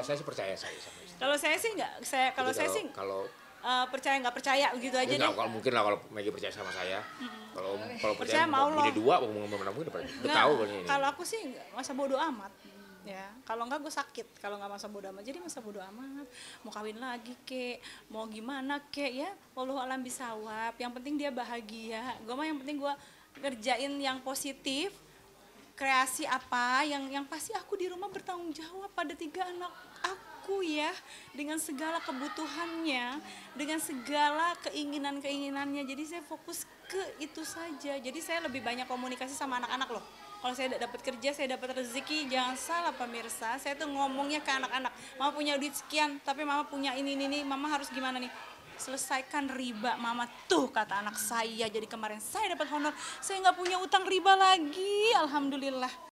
kalau saya sih percaya saya sama istri. Kalau saya sih nggak, saya kalau saya sih kalau uh, percaya nggak percaya gitu aja enggak, ya deh. Kalau mungkin lah kalau Maggie percaya sama saya. Kalau mm kalau percaya, percaya mau loh. Ini dua mau ngomong mana mungkin udah nah, tahu kan ini. Kalau aku sih enggak, masa bodoh amat. Mm. Ya, kalau enggak gue sakit, kalau enggak masa bodoh amat. Jadi masa bodoh amat, mau kawin lagi kek, mau gimana kek ya, walau alam bisawab. Yang penting dia bahagia. Gue mah yang penting gue ngerjain yang positif, kreasi apa yang yang pasti aku di rumah bertanggung jawab pada tiga anak aku ya dengan segala kebutuhannya dengan segala keinginan keinginannya jadi saya fokus ke itu saja jadi saya lebih banyak komunikasi sama anak-anak loh kalau saya dapat kerja saya dapat rezeki jangan salah pemirsa saya tuh ngomongnya ke anak-anak mama punya duit sekian tapi mama punya ini ini ini mama harus gimana nih selesaikan riba mama tuh kata anak saya jadi kemarin saya dapat honor saya nggak punya utang riba lagi alhamdulillah